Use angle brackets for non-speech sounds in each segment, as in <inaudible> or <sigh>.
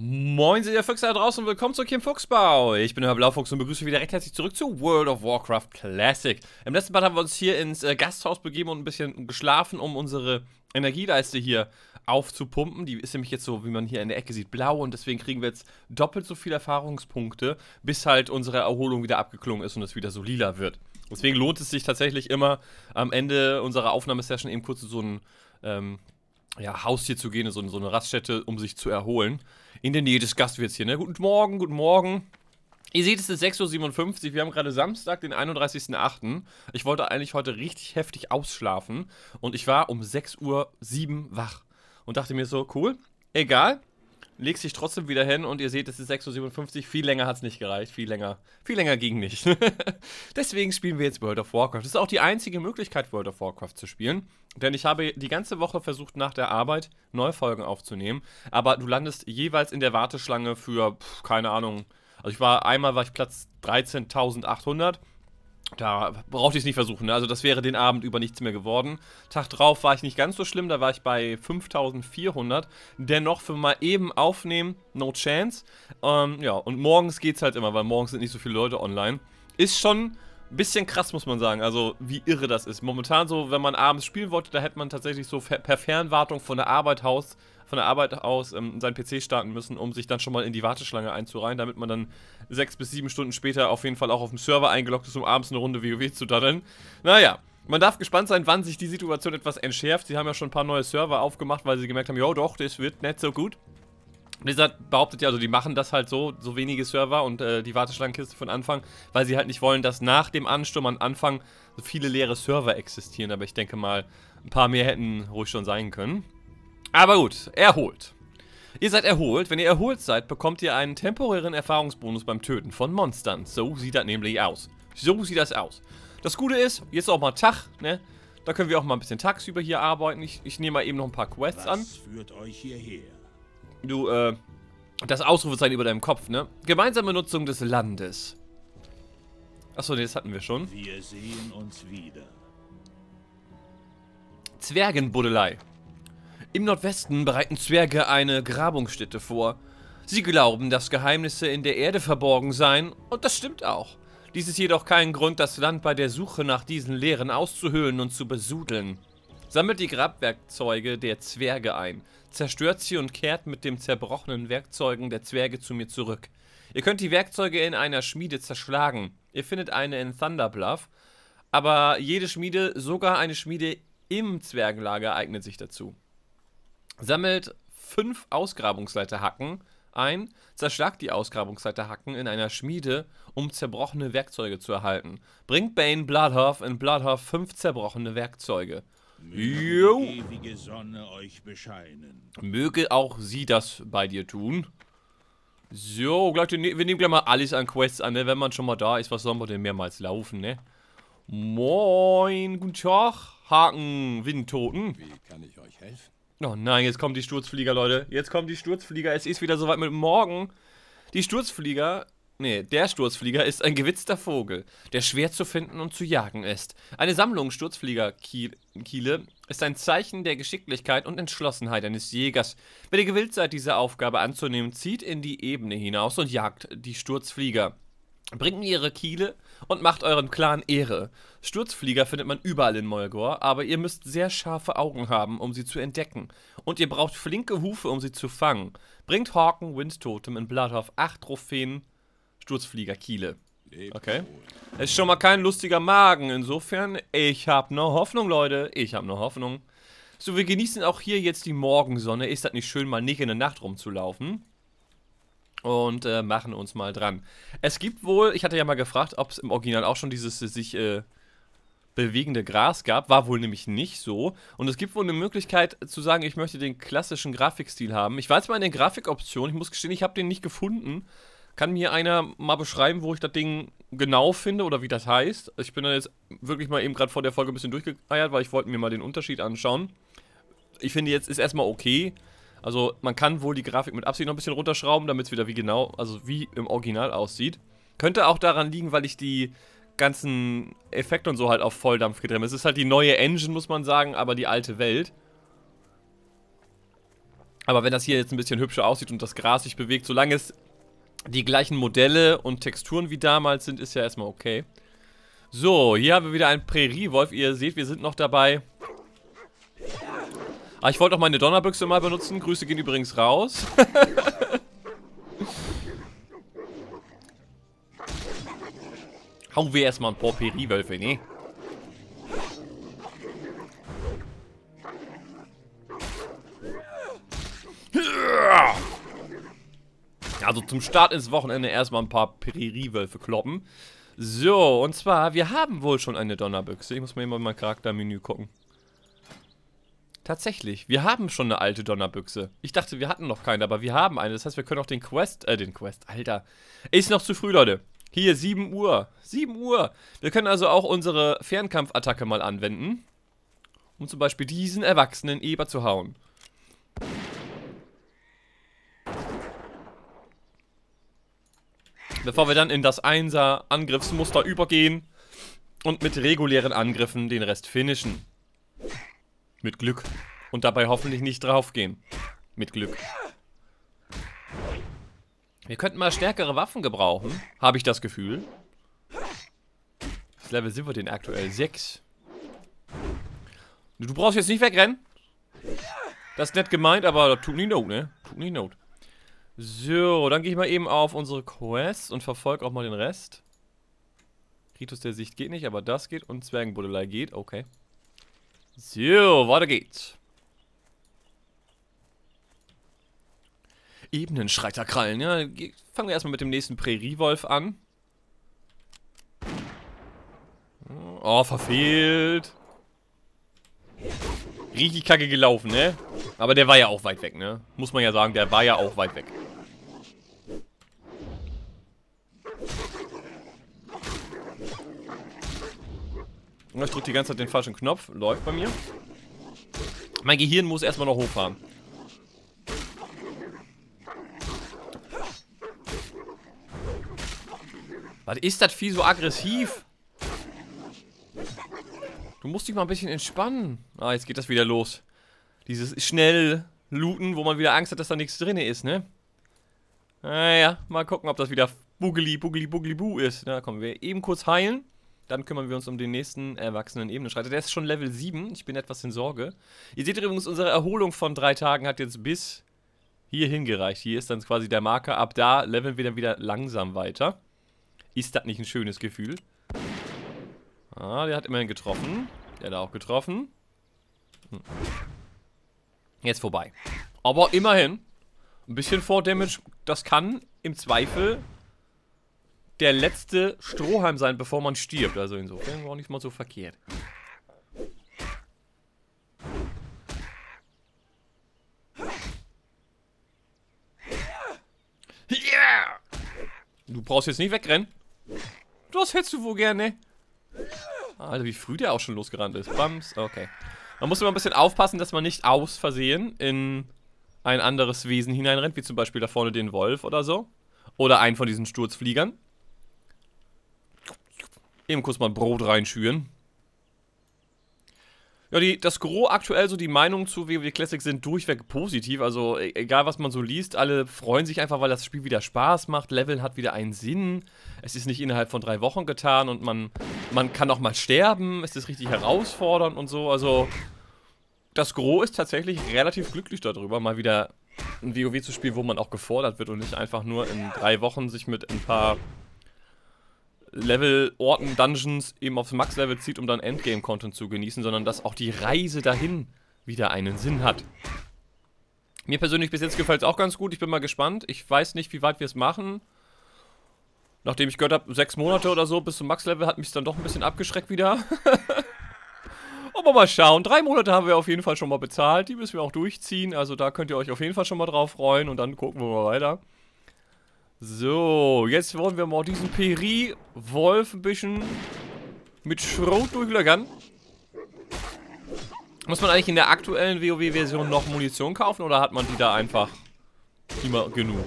Moin, seid ihr Füchse da draußen und willkommen zu Kim Fuchsbau. Ich bin Herr Blaufuchs und begrüße euch wieder recht herzlich zurück zu World of Warcraft Classic. Im letzten Part haben wir uns hier ins äh, Gasthaus begeben und ein bisschen geschlafen, um unsere Energieleiste hier aufzupumpen. Die ist nämlich jetzt so, wie man hier in der Ecke sieht, blau und deswegen kriegen wir jetzt doppelt so viele Erfahrungspunkte, bis halt unsere Erholung wieder abgeklungen ist und es wieder so lila wird. Deswegen lohnt es sich tatsächlich immer am Ende unserer Aufnahmesession eben kurz in so ein ähm, ja, Haus hier zu gehen, so, so eine Raststätte, um sich zu erholen in der Nähe des Gastwirts hier, ne? Guten Morgen, guten Morgen. Ihr seht, es ist 6.57 Uhr. Wir haben gerade Samstag, den 31.08. Ich wollte eigentlich heute richtig heftig ausschlafen. Und ich war um 6.07 Uhr wach. Und dachte mir so, cool, egal legst dich trotzdem wieder hin und ihr seht, es ist 6.57 Uhr. Viel länger hat es nicht gereicht. Viel länger. Viel länger ging nicht. <laughs> Deswegen spielen wir jetzt World of Warcraft. Das ist auch die einzige Möglichkeit, World of Warcraft zu spielen. Denn ich habe die ganze Woche versucht, nach der Arbeit Neufolgen aufzunehmen. Aber du landest jeweils in der Warteschlange für, pf, keine Ahnung. Also ich war einmal war ich Platz 13.800 da brauchte ich es nicht versuchen. Ne? Also das wäre den Abend über nichts mehr geworden. Tag drauf war ich nicht ganz so schlimm, da war ich bei 5400. Dennoch für mal eben aufnehmen, no chance. Ähm, ja, und morgens geht es halt immer, weil morgens sind nicht so viele Leute online. Ist schon bisschen krass, muss man sagen, also wie irre das ist. Momentan so, wenn man abends spielen wollte, da hätte man tatsächlich so per Fernwartung von der Arbeit aus, von der Arbeit aus ähm, seinen PC starten müssen, um sich dann schon mal in die Warteschlange einzureihen, damit man dann sechs bis sieben Stunden später auf jeden Fall auch auf dem Server eingeloggt ist, um abends eine Runde WoW zu daddeln. Naja, man darf gespannt sein, wann sich die Situation etwas entschärft. Sie haben ja schon ein paar neue Server aufgemacht, weil sie gemerkt haben, jo doch, das wird nicht so gut. Blizzard behauptet ja, also die machen das halt so, so wenige Server und äh, die Warteschlangenkiste von Anfang, weil sie halt nicht wollen, dass nach dem Ansturm am Anfang so viele leere Server existieren. Aber ich denke mal, ein paar mehr hätten ruhig schon sein können. Aber gut, erholt. Ihr seid erholt. Wenn ihr erholt seid, bekommt ihr einen temporären Erfahrungsbonus beim Töten von Monstern. So sieht das nämlich aus. So sieht das aus. Das Gute ist, jetzt auch mal Tag, ne? Da können wir auch mal ein bisschen tagsüber hier arbeiten. Ich, ich nehme mal eben noch ein paar Quests Was an. Was führt euch hierher? Du, äh, das Ausrufezeichen über deinem Kopf, ne? Gemeinsame Nutzung des Landes. Achso, nee, das hatten wir schon. Wir sehen uns wieder. Zwergenbuddelei. Im Nordwesten bereiten Zwerge eine Grabungsstätte vor. Sie glauben, dass Geheimnisse in der Erde verborgen seien, und das stimmt auch. Dies ist jedoch kein Grund, das Land bei der Suche nach diesen Lehren auszuhöhlen und zu besudeln. Sammelt die Grabwerkzeuge der Zwerge ein, zerstört sie und kehrt mit den zerbrochenen Werkzeugen der Zwerge zu mir zurück. Ihr könnt die Werkzeuge in einer Schmiede zerschlagen. Ihr findet eine in Thunderbluff, aber jede Schmiede, sogar eine Schmiede im Zwergenlager, eignet sich dazu. Sammelt fünf Ausgrabungsleiterhacken ein, zerschlagt die Ausgrabungsleiterhacken in einer Schmiede, um zerbrochene Werkzeuge zu erhalten. Bringt Bane Bloodhoff in Bloodhoff fünf zerbrochene Werkzeuge. Jo. ewige Sonne euch bescheinen. Möge auch sie das bei dir tun. So, gleich, ne-, wir nehmen gleich mal alles an Quests an, ne? Wenn man schon mal da ist, was sollen wir denn mehrmals laufen, ne? Moin, guten Tag, Haken, Windtoten. Wie kann ich euch helfen? Oh nein, jetzt kommen die Sturzflieger, Leute. Jetzt kommen die Sturzflieger. Es ist wieder soweit mit morgen. Die Sturzflieger Nee, der Sturzflieger ist ein gewitzter Vogel, der schwer zu finden und zu jagen ist. Eine Sammlung Sturzfliegerkiele ist ein Zeichen der Geschicklichkeit und Entschlossenheit eines Jägers. Wer gewillt seid, diese Aufgabe anzunehmen, zieht in die Ebene hinaus und jagt die Sturzflieger. Bringt ihre Kiele und macht euren Clan Ehre. Sturzflieger findet man überall in Molgor, aber ihr müsst sehr scharfe Augen haben, um sie zu entdecken. Und ihr braucht flinke Hufe, um sie zu fangen. Bringt Hawken Windtotem in Bloodhoff acht Trophäen Sturzfliegerkiele. Okay. Es ist schon mal kein lustiger Magen. Insofern, ich habe ne noch Hoffnung, Leute. Ich habe ne noch Hoffnung. So, wir genießen auch hier jetzt die Morgensonne. Ist das nicht schön, mal nicht in der Nacht rumzulaufen? Und äh, machen uns mal dran. Es gibt wohl, ich hatte ja mal gefragt, ob es im Original auch schon dieses äh, sich äh, bewegende Gras gab. War wohl nämlich nicht so. Und es gibt wohl eine Möglichkeit zu sagen, ich möchte den klassischen Grafikstil haben. Ich war jetzt mal in den Grafikoptionen. Ich muss gestehen, ich habe den nicht gefunden. Kann mir einer mal beschreiben, wo ich das Ding genau finde oder wie das heißt? Ich bin da jetzt wirklich mal eben gerade vor der Folge ein bisschen durchgeeiert, weil ich wollte mir mal den Unterschied anschauen. Ich finde jetzt ist erstmal okay. Also man kann wohl die Grafik mit Absicht noch ein bisschen runterschrauben, damit es wieder wie genau, also wie im Original aussieht. Könnte auch daran liegen, weil ich die ganzen Effekte und so halt auf Volldampf gedreht habe. Es ist halt die neue Engine, muss man sagen, aber die alte Welt. Aber wenn das hier jetzt ein bisschen hübscher aussieht und das Gras sich bewegt, solange es die gleichen Modelle und Texturen wie damals sind, ist ja erstmal okay. So, hier haben wir wieder einen Präriewolf. Ihr seht, wir sind noch dabei. Ah, ich wollte auch meine Donnerbüchse mal benutzen. Grüße gehen übrigens raus. <laughs> Hauen wir erstmal ein paar Präriewölfe, ne? Also zum Start ins Wochenende erstmal ein paar Präriewölfe kloppen. So, und zwar, wir haben wohl schon eine Donnerbüchse. Ich muss mal immer mein Charaktermenü gucken. Tatsächlich, wir haben schon eine alte Donnerbüchse. Ich dachte, wir hatten noch keine, aber wir haben eine. Das heißt, wir können auch den Quest, äh, den Quest, Alter. Ist noch zu früh, Leute. Hier, 7 Uhr. 7 Uhr. Wir können also auch unsere Fernkampfattacke mal anwenden. Um zum Beispiel diesen erwachsenen Eber zu hauen. Bevor wir dann in das 1er Angriffsmuster übergehen und mit regulären Angriffen den Rest finishen. Mit Glück. Und dabei hoffentlich nicht draufgehen. Mit Glück. Wir könnten mal stärkere Waffen gebrauchen, habe ich das Gefühl. Das Level sind wir denn aktuell? 6. Du brauchst jetzt nicht wegrennen. Das ist nett gemeint, aber tut nicht Not, ne? Tut nicht Not. So, dann gehe ich mal eben auf unsere Quest und verfolge auch mal den Rest. Ritus der Sicht geht nicht, aber das geht und Zwergenbuddelei geht, okay. So, weiter geht's. Ebenenschreiterkrallen, ja, fangen wir erstmal mit dem nächsten Präriewolf an. Oh, verfehlt. Richtig kacke gelaufen, ne? Aber der war ja auch weit weg, ne? Muss man ja sagen, der war ja auch weit weg. Ich drücke die ganze Zeit den falschen Knopf. Läuft bei mir. Mein Gehirn muss erstmal noch hochfahren. Was ist das Vieh so aggressiv? Du musst dich mal ein bisschen entspannen. Ah, jetzt geht das wieder los. Dieses schnell looten, wo man wieder Angst hat, dass da nichts drin ist, ne? Naja, ah, mal gucken, ob das wieder Bugeli, Bugeli, Bugeli, boo ist. Na, komm, wir eben kurz heilen. Dann kümmern wir uns um den nächsten erwachsenen Ebenenschreiter. Der ist schon Level 7. Ich bin etwas in Sorge. Ihr seht übrigens, unsere Erholung von drei Tagen hat jetzt bis hier hingereicht. Hier ist dann quasi der Marker. Ab da leveln wir dann wieder langsam weiter. Ist das nicht ein schönes Gefühl? Ah, der hat immerhin getroffen. Der hat auch getroffen. Hm. Jetzt vorbei. Aber immerhin. Ein bisschen Vor-Damage, das kann im Zweifel der letzte Strohhalm sein, bevor man stirbt. Also insofern war auch nicht mal so verkehrt. Yeah! Du brauchst jetzt nicht wegrennen. Das hättest du wohl gerne. Ne? Alter, wie früh der auch schon losgerannt ist. Bams, okay. Man muss immer ein bisschen aufpassen, dass man nicht aus Versehen in ein anderes Wesen hineinrennt, wie zum Beispiel da vorne den Wolf oder so. Oder einen von diesen Sturzfliegern. Eben kurz mal ein Brot reinschüren. Ja, die, das Gros aktuell so die Meinung zu WoW Classic sind durchweg positiv. Also e-, egal, was man so liest, alle freuen sich einfach, weil das Spiel wieder Spaß macht. Leveln hat wieder einen Sinn. Es ist nicht innerhalb von drei Wochen getan und man, man kann auch mal sterben. Es ist richtig herausfordernd und so. Also das Gros ist tatsächlich relativ glücklich darüber, mal wieder ein WoW zu spielen, wo man auch gefordert wird und nicht einfach nur in drei Wochen sich mit ein paar Level, Orten, Dungeons eben aufs Max-Level zieht, um dann Endgame-Content zu genießen, sondern dass auch die Reise dahin wieder einen Sinn hat. Mir persönlich bis jetzt gefällt es auch ganz gut. Ich bin mal gespannt. Ich weiß nicht, wie weit wir es machen. Nachdem ich gehört habe, sechs Monate oder so bis zum Max-Level, hat mich dann doch ein bisschen abgeschreckt wieder. <laughs> Aber mal schauen. Drei Monate haben wir auf jeden Fall schon mal bezahlt. Die müssen wir auch durchziehen. Also da könnt ihr euch auf jeden Fall schon mal drauf freuen. Und dann gucken wir mal weiter. So, jetzt wollen wir mal diesen Peri-Wolf ein bisschen mit Schrot durchlöckern. Muss man eigentlich in der aktuellen WoW-Version noch Munition kaufen oder hat man die da einfach immer genug?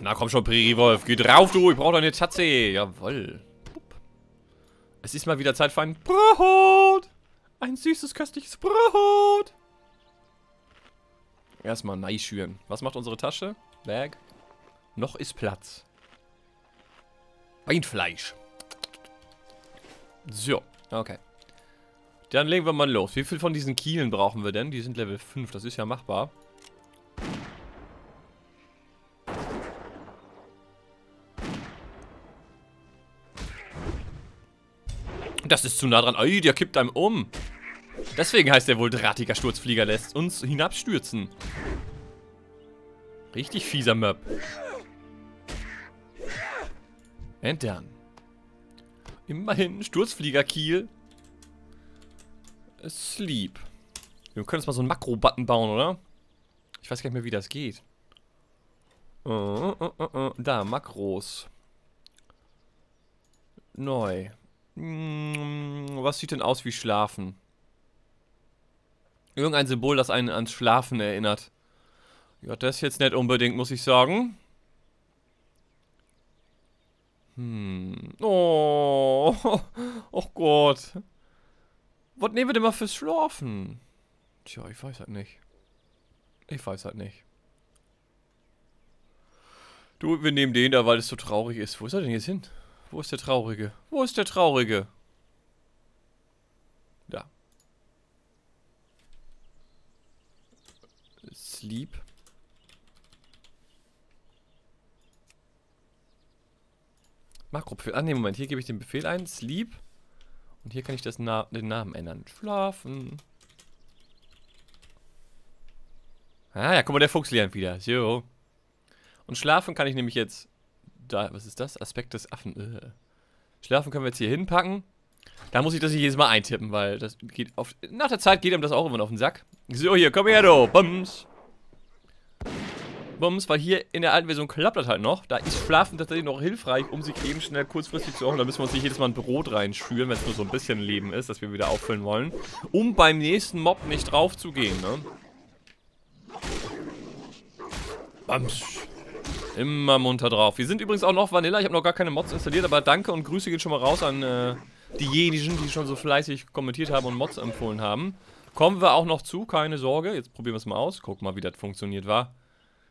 Na komm schon, Pririwolf, geh drauf, du, ich brauche deine Tatze. Jawoll. Es ist mal wieder Zeit für ein Brot. Ein süßes, köstliches Brot. Erstmal nice schüren. Was macht unsere Tasche? Bag. Noch ist Platz. Beinfleisch. So, okay. Dann legen wir mal los. Wie viel von diesen Kielen brauchen wir denn? Die sind Level 5, das ist ja machbar. Das ist zu nah dran. Ei, der kippt einem um. Deswegen heißt der wohl drahtiger Sturzflieger lässt uns hinabstürzen. Richtig fieser Möb. Entern. Immerhin Sturzfliegerkiel. Sleep. Wir können jetzt mal so einen Makro-Button bauen, oder? Ich weiß gar nicht mehr, wie das geht. Uh, uh, uh, da, Makros. Neu. Hm, was sieht denn aus wie Schlafen? Irgendein Symbol, das einen ans Schlafen erinnert. Ja, das jetzt nicht unbedingt, muss ich sagen. Hm. Oh. <laughs> Oh Gott. Was nehmen wir denn mal fürs Schlafen? Tja, ich weiß halt nicht. Ich weiß halt nicht. Du, wir nehmen den da, weil es so traurig ist. Wo ist er denn jetzt hin? Wo ist der Traurige? Wo ist der Traurige? Da. Sleep. Makrobefehl. Ah, ne, Moment. Hier gebe ich den Befehl ein. Sleep. Und hier kann ich das Na den Namen ändern. Schlafen. Ah, ja, guck mal, der Fuchs lernt wieder. So. Und schlafen kann ich nämlich jetzt da, was ist das? Aspekt des Affen. Äh. Schlafen können wir jetzt hier hinpacken. Da muss ich das nicht jedes Mal eintippen, weil das geht auf. Nach der Zeit geht ihm das auch immer auf den Sack. So, hier, komm her, du. Bums. Bums, weil hier in der alten Version klappt das halt noch. Da ist Schlafen tatsächlich noch hilfreich, um sich eben schnell kurzfristig zu holen. Da müssen wir uns nicht jedes Mal ein Brot reinschüren, wenn es nur so ein bisschen Leben ist, das wir wieder auffüllen wollen. Um beim nächsten Mob nicht drauf zu gehen, ne? Bums. Immer munter drauf. Wir sind übrigens auch noch Vanilla. Ich habe noch gar keine Mods installiert, aber danke und Grüße gehen schon mal raus an äh, diejenigen, die schon so fleißig kommentiert haben und Mods empfohlen haben. Kommen wir auch noch zu, keine Sorge. Jetzt probieren wir es mal aus. Guck mal, wie das funktioniert war.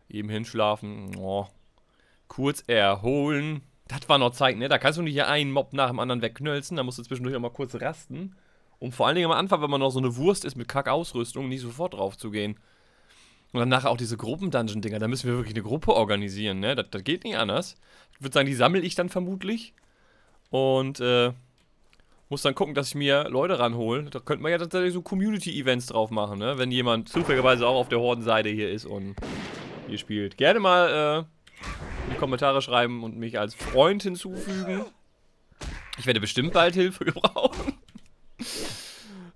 Eben hinschlafen. Oh. Kurz erholen. Das war noch Zeit, ne? Da kannst du nicht hier einen Mob nach dem anderen wegknölzen. Da musst du zwischendurch auch mal kurz rasten. Um vor allen Dingen am Anfang, wenn man noch so eine Wurst ist mit Kackausrüstung, nicht sofort drauf zu gehen. Und dann nachher auch diese Gruppen-Dungeon-Dinger, da müssen wir wirklich eine Gruppe organisieren, ne? Das, das geht nicht anders. Ich würde sagen, die sammle ich dann vermutlich. Und äh, muss dann gucken, dass ich mir Leute ranhole. Da könnte man ja tatsächlich so Community-Events drauf machen, ne? Wenn jemand zufälligerweise auch auf der Hordenseite hier ist und hier spielt. Gerne mal äh, in die Kommentare schreiben und mich als Freund hinzufügen. Ich werde bestimmt bald Hilfe <laughs> gebrauchen.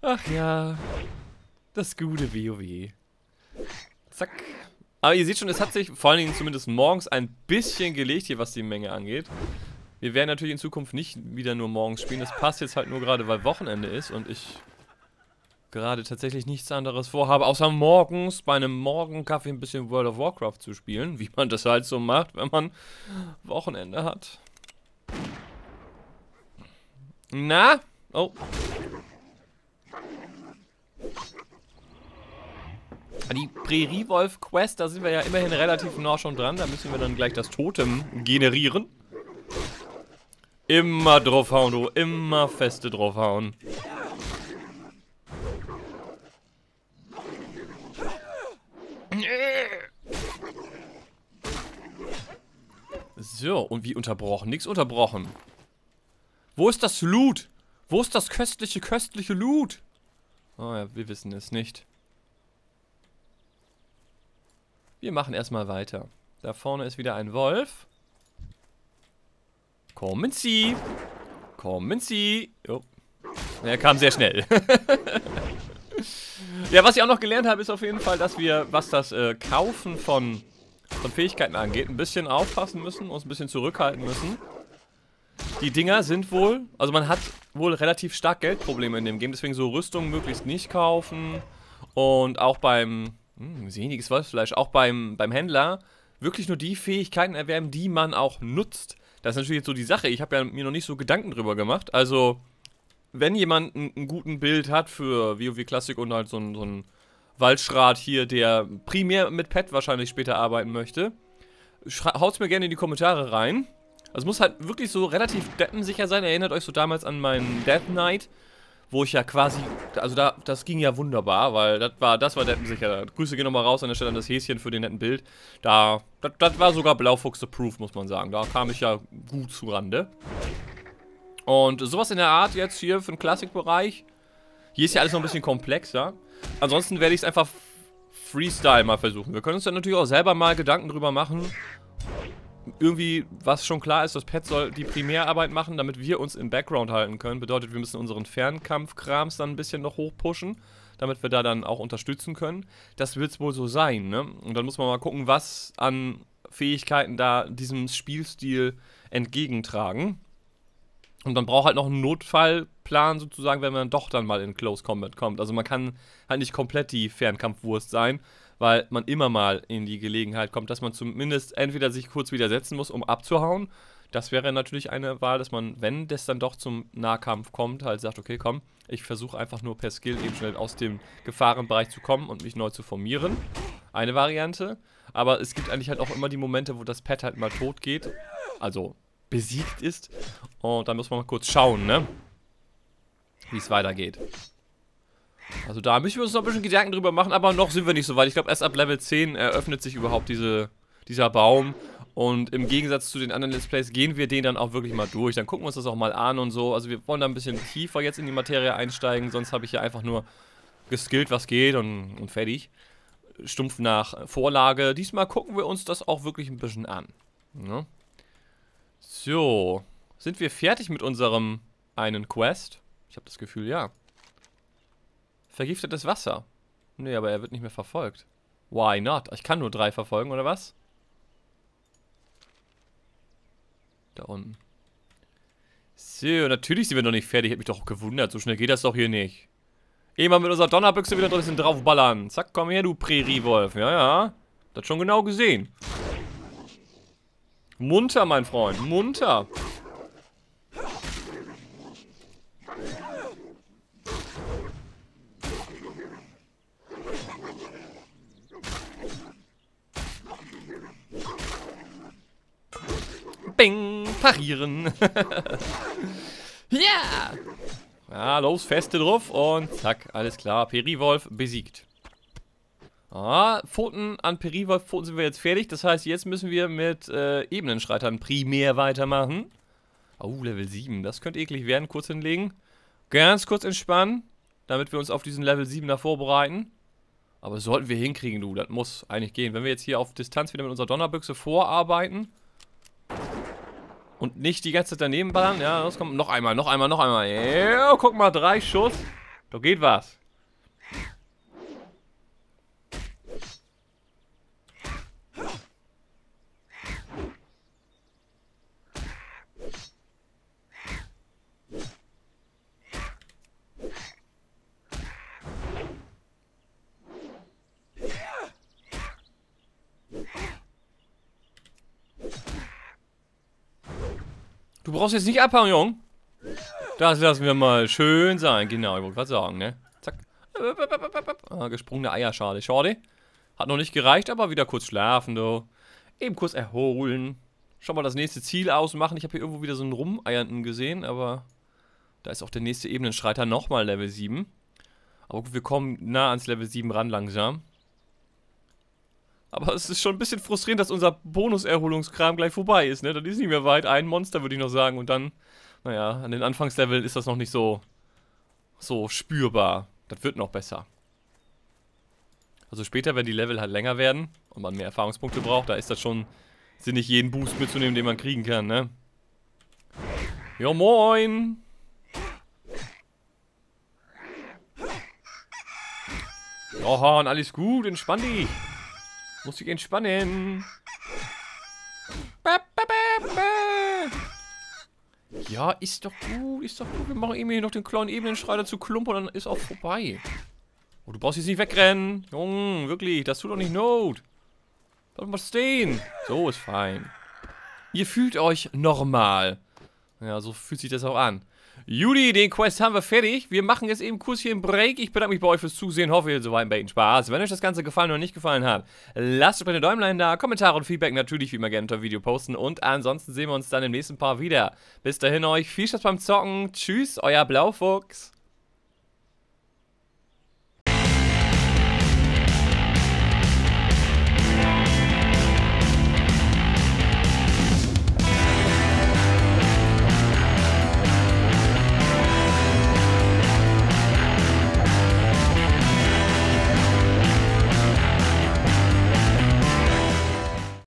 Ach ja, das gute WoW. Zack. Aber ihr seht schon, es hat sich vor allen Dingen zumindest morgens ein bisschen gelegt hier, was die Menge angeht. Wir werden natürlich in Zukunft nicht wieder nur morgens spielen. Das passt jetzt halt nur gerade, weil Wochenende ist und ich gerade tatsächlich nichts anderes vorhabe, außer morgens bei einem Morgenkaffee ein bisschen World of Warcraft zu spielen, wie man das halt so macht, wenn man Wochenende hat. Na? Oh, Die Prärie Wolf Quest, da sind wir ja immerhin relativ nah schon dran. Da müssen wir dann gleich das Totem generieren. Immer draufhauen, du. Immer feste draufhauen. So, und wie unterbrochen? Nichts unterbrochen. Wo ist das Loot? Wo ist das köstliche, köstliche Loot? Oh ja, wir wissen es nicht. Wir machen erstmal weiter. Da vorne ist wieder ein Wolf. Kommen Sie! Kommen Sie! Jo. Er kam sehr schnell. <laughs> ja, was ich auch noch gelernt habe, ist auf jeden Fall, dass wir, was das äh, Kaufen von, von Fähigkeiten angeht, ein bisschen aufpassen müssen, uns ein bisschen zurückhalten müssen. Die Dinger sind wohl, also man hat wohl relativ stark Geldprobleme in dem Game, deswegen so Rüstung möglichst nicht kaufen. Und auch beim hm, sehniges Wolfsfleisch. Auch beim, beim Händler wirklich nur die Fähigkeiten erwerben, die man auch nutzt. Das ist natürlich jetzt so die Sache. Ich habe ja mir noch nicht so Gedanken drüber gemacht. Also, wenn jemand einen, einen guten Bild hat für WoW Classic und halt so ein, so ein Waldschrat hier, der primär mit Pet wahrscheinlich später arbeiten möchte, haut's mir gerne in die Kommentare rein. Also es muss halt wirklich so relativ deppensicher sein. Erinnert euch so damals an meinen Death Knight wo ich ja quasi, also da, das ging ja wunderbar, weil das war, das war sicher. Grüße gehen nochmal raus an der Stelle an das Häschen für den netten Bild. Da, das war sogar Blaufuchs approved, muss man sagen. Da kam ich ja gut zu Rande. Und sowas in der Art jetzt hier für den Klassikbereich. Hier ist ja alles noch ein bisschen komplexer. Ansonsten werde ich es einfach Freestyle mal versuchen. Wir können uns dann natürlich auch selber mal Gedanken drüber machen, irgendwie, was schon klar ist, das Pad soll die Primärarbeit machen, damit wir uns im Background halten können. Bedeutet, wir müssen unseren Fernkampfkrams dann ein bisschen noch hochpushen, damit wir da dann auch unterstützen können. Das wird es wohl so sein, ne? Und dann muss man mal gucken, was an Fähigkeiten da diesem Spielstil entgegentragen. Und man braucht halt noch einen Notfallplan sozusagen, wenn man doch dann mal in Close Combat kommt. Also man kann halt nicht komplett die Fernkampfwurst sein, weil man immer mal in die Gelegenheit kommt, dass man zumindest entweder sich kurz widersetzen muss, um abzuhauen. Das wäre natürlich eine Wahl, dass man, wenn das dann doch zum Nahkampf kommt, halt sagt, okay, komm, ich versuche einfach nur per Skill eben schnell aus dem Gefahrenbereich zu kommen und mich neu zu formieren. Eine Variante. Aber es gibt eigentlich halt auch immer die Momente, wo das Pet halt mal tot geht. Also besiegt ist. Und dann muss man mal kurz schauen, ne? Wie es weitergeht. Also da müssen wir uns noch ein bisschen Gedanken drüber machen, aber noch sind wir nicht so weit. Ich glaube, erst ab Level 10 eröffnet sich überhaupt diese, dieser Baum. Und im Gegensatz zu den anderen Let's Plays gehen wir den dann auch wirklich mal durch. Dann gucken wir uns das auch mal an und so. Also wir wollen da ein bisschen tiefer jetzt in die Materie einsteigen, sonst habe ich hier einfach nur geskillt, was geht und, und fertig. Stumpf nach Vorlage. Diesmal gucken wir uns das auch wirklich ein bisschen an. Ja. Ne? So, sind wir fertig mit unserem einen Quest? Ich habe das Gefühl, ja. Vergiftetes Wasser. Nee, aber er wird nicht mehr verfolgt. Why not? Ich kann nur drei verfolgen, oder was? Da unten. So, natürlich sind wir noch nicht fertig. Hätte mich doch gewundert. So schnell geht das doch hier nicht. Immer mit unserer Donnerbüchse wieder ein bisschen draufballern. Zack, komm her, du Präriewolf. Ja, ja. Das schon genau gesehen. Munter, mein Freund. Munter. Munter. Parieren. Ja! yeah! Ja, los, feste drauf und zack, alles klar. Periwolf besiegt. Ah, Pfoten an Periwolf, Pfoten sind wir jetzt fertig. Das heißt, jetzt müssen wir mit äh, Ebenenschreitern primär weitermachen. Oh, Level 7, das könnte eklig werden. Kurz hinlegen. Ganz kurz entspannen, damit wir uns auf diesen Level 7 da vorbereiten. Aber sollten wir hinkriegen, du. Das muss eigentlich gehen. Wenn wir jetzt hier auf Distanz wieder mit unserer Donnerbüchse vorarbeiten, und nicht die ganze Zeit daneben ballern. Ja, los, komm. noch einmal, noch einmal, noch einmal. Ja, guck mal, drei Schuss. Da geht was. Du brauchst jetzt nicht abhauen, Jung. Das lassen wir mal schön sein. Genau, ich wollte was sagen, ne? Zack. Ah, gesprungene Eierschale. Schade. Hat noch nicht gereicht, aber wieder kurz schlafen, du. Eben kurz erholen. Schau mal das nächste Ziel ausmachen. Ich habe hier irgendwo wieder so einen Rumeiernden gesehen, aber... Da ist auch der nächste Ebenenschreiter nochmal Level 7. Aber gut, wir kommen nah ans Level 7 ran langsam. Aber es ist schon ein bisschen frustrierend, dass unser Bonus-Erholungskram gleich vorbei ist, ne? Dann ist nicht mehr weit. Ein Monster, würde ich noch sagen. Und dann, naja, an den Anfangsleveln ist das noch nicht so, so spürbar. Das wird noch besser. Also später, wenn die Level halt länger werden und man mehr Erfahrungspunkte braucht, da ist das schon sinnig, jeden Boost mitzunehmen, den man kriegen kann, ne? Jo, moin! Johann, alles gut, entspann dich! Muss ich entspannen. Ja, ist doch gut, ist doch gut. Wir machen eben hier noch den kleinen Ebenenschreiter zu Klump und dann ist auch vorbei. Oh, du brauchst jetzt nicht wegrennen. Junge, wirklich, das tut doch nicht Not. Bleib mal stehen. So ist fein. Ihr fühlt euch normal. Ja, so fühlt sich das auch an. Judy, den Quest haben wir fertig. Wir machen jetzt eben kurz hier einen Break. Ich bedanke mich bei euch fürs Zusehen. Hoffe, ihr hattet soweit einen Bacon Spaß. Wenn euch das Ganze gefallen oder nicht gefallen hat, lasst doch bitte Däumlein da. Kommentare und Feedback natürlich wie immer gerne unter Video posten. Und ansonsten sehen wir uns dann im nächsten Part wieder. Bis dahin euch viel Spaß beim Zocken. Tschüss, euer Blaufuchs.